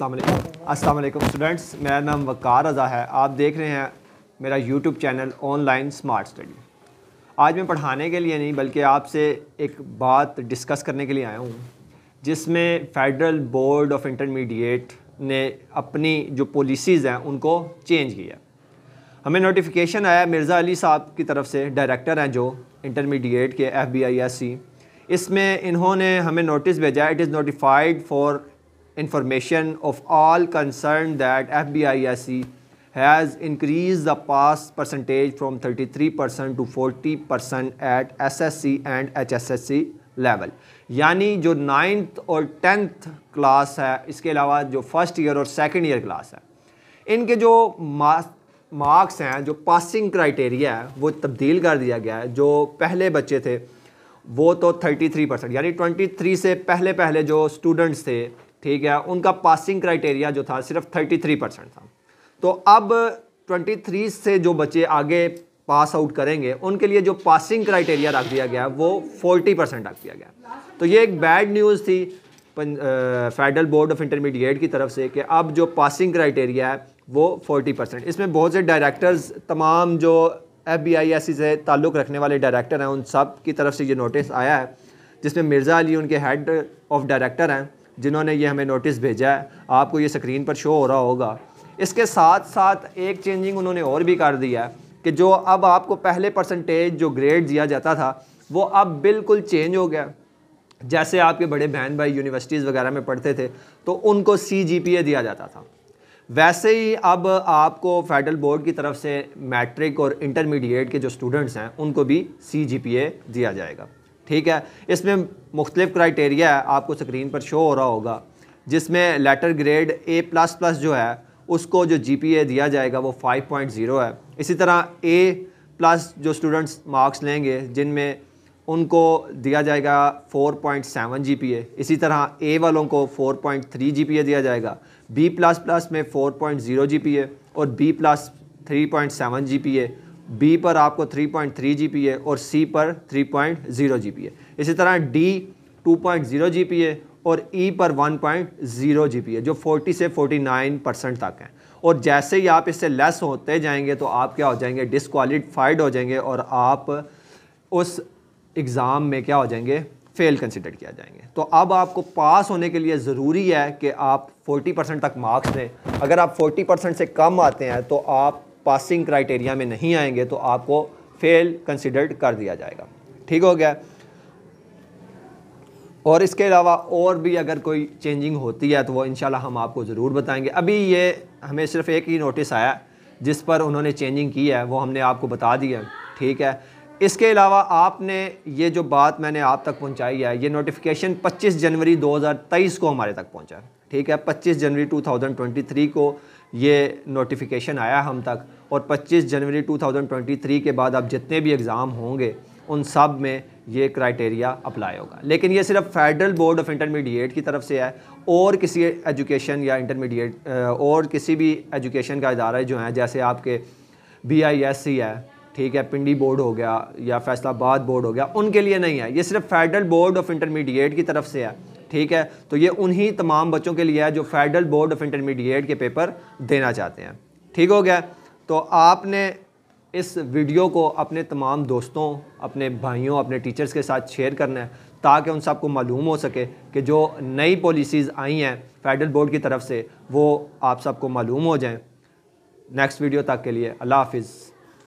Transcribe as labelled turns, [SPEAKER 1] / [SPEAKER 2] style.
[SPEAKER 1] अस्सलाम वालेकुम स्टूडेंट्स मेरा नाम वकार रज़ा है आप देख रहे हैं मेरा YouTube channel online smart study आज मैं पढ़ाने के लिए नहीं बल्कि आपसे एक बात डिस्कस करने के लिए आया हूँ जिसमें फेडरल बोर्ड ऑफ इंटरमीडिएट ने अपनी जो पॉलिसीज़ हैं उनको चेंज किया हमें नोटिफिकेशन आया मिर्ज़ा अली साहब की तरफ से डायरेक्टर हैं जो इंटरमीडिएट के F B I S C इसमें इन्होंने हमें नोटिस भेजा it is notified for information of all concerned that FBISE has increased the pass percentage from 33% to 40% at SSC and HSSC level यानी जो नाइन्थ और टेंथ क्लास है इसके अलावा जो फर्स्ट ईयर और सेकेंड ईयर क्लास है इनके जो मार्क्स हैं जो पासिंग क्राइटेरिया है वो तब्दील कर दिया गया है जो पहले बच्चे थे वो तो 33 परसेंट यानी 23 से पहले पहले जो स्टूडेंट्स थे ठीक है उनका पासिंग क्राइटेरिया जो था सिर्फ 33 परसेंट था तो अब 23 से जो बच्चे आगे पास आउट करेंगे उनके लिए जो पासिंग क्राइटेरिया रख दिया गया वो 40 परसेंट रख दिया गया तो ये एक बैड न्यूज़ थी फेडरल बोर्ड ऑफ इंटरमीडिएट की तरफ से कि अब जो पासिंग क्राइटेरिया है वो 40 परसेंट इसमें बहुत से डायरेक्टर्स तमाम जो एफ बी आई एस से ताल्लुक़ रखने वाले डायरेक्टर हैं उन सब की तरफ से ये नोटिस आया है जिसमें मिर्ज़ा अली उनके हेड ऑफ डायरेक्टर हैं जिन्होंने ये हमें नोटिस भेजा है आपको ये स्क्रीन पर शो हो रहा होगा इसके साथ साथ एक चेंजिंग उन्होंने और भी कर दिया है कि जो अब आपको पहले परसेंटेज जो ग्रेड दिया जाता था वो अब बिल्कुल चेंज हो गया जैसे आपके बड़े बहन भाई यूनिवर्सिटीज़ वगैरह में पढ़ते थे तो उनको सी जी पी ए दिया जाता था वैसे ही अब आपको फेडरल बोर्ड की तरफ से मैट्रिक और इंटरमीडिएट के जो स्टूडेंट्स हैं उनको भी सी जी पी ए दिया जाएगा ठीक है इसमें मुख्तलिफ क्राइटेरिया है आपको स्क्रीन पर शो हो रहा होगा जिसमें letter grade A plus plus जो है उसको जो जी पी ए दिया जाएगा वो फाइव पॉइंट ज़ीरो है इसी तरह ए प्लस जो स्टूडेंट्स मार्क्स लेंगे जिनमें उनको दिया जाएगा four point seven G P A इसी तरह ए वालों को four point three G P A दिया जाएगा बी प्लस प्लस में four point zero G P A और B plus three point seven G P A B पर आपको 3.3 पॉइंट है और सी पर 3.0 पॉइंट है इसी तरह डी 2.0 पॉइंट है और ई e पर 1.0 पॉइंट है जो 40 से 49 परसेंट तक हैं और जैसे ही आप इससे लेस होते जाएंगे तो आप क्या हो जाएंगे डिसक्वालीफाइड हो जाएंगे और आप उस एग्ज़ाम में क्या हो जाएंगे फेल कंसिडर किया जाएंगे तो अब आपको पास होने के लिए ज़रूरी है कि आप 40 परसेंट तक मार्क्स दें अगर आप 40 परसेंट से कम आते हैं तो आप पासिंग क्राइटेरिया में नहीं आएंगे तो आपको फेल कंसिडर्ड कर दिया जाएगा ठीक हो गया और इसके अलावा और भी अगर कोई चेंजिंग होती है तो वो इनशाला हम आपको ज़रूर बताएंगे अभी ये हमें सिर्फ एक ही नोटिस आया जिस पर उन्होंने चेंजिंग की है वो हमने आपको बता दी है ठीक है इसके अलावा आपने ये जो बात मैंने आप तक पहुंचाई है ये नोटिफिकेशन 25 जनवरी 2023 को हमारे तक पहुंचा ठीक है 25 जनवरी 2023 को ये नोटिफिकेशन आया हम तक और 25 जनवरी 2023 के बाद अब जितने भी एग्ज़ाम होंगे उन सब में ये क्राइटेरिया अप्लाई होगा लेकिन ये सिर्फ फेडरल बोर्ड ऑफ इंटरमीडिएट की तरफ से है और किसी एजुकेशन या इंटरमीडिएट और किसी भी एजुकेशन का इदारा जो हैं जैसे आपके बी आई एस सी है ठीक है पिंडी बोर्ड हो गया या फैसलाबाद बोर्ड हो गया उनके लिए नहीं है ये सिर्फ फेडरल बोर्ड ऑफ इंटरमीडिएट की तरफ से है ठीक है तो ये उन्हीं तमाम बच्चों के लिए है जो फेडरल बोर्ड ऑफ इंटरमीडिएट के पेपर देना चाहते हैं ठीक हो गया तो आपने इस वीडियो को अपने तमाम दोस्तों अपने भाइयों अपने टीचर्स के साथ शेयर करना है ताकि उन सबको मालूम हो सके कि जो नई पॉलिसीज़ आई हैं फेडरल बोर्ड की तरफ से वो आप सबको मालूम हो जाएँ नेक्स्ट वीडियो तक के लिए अल्लाह हाफिज़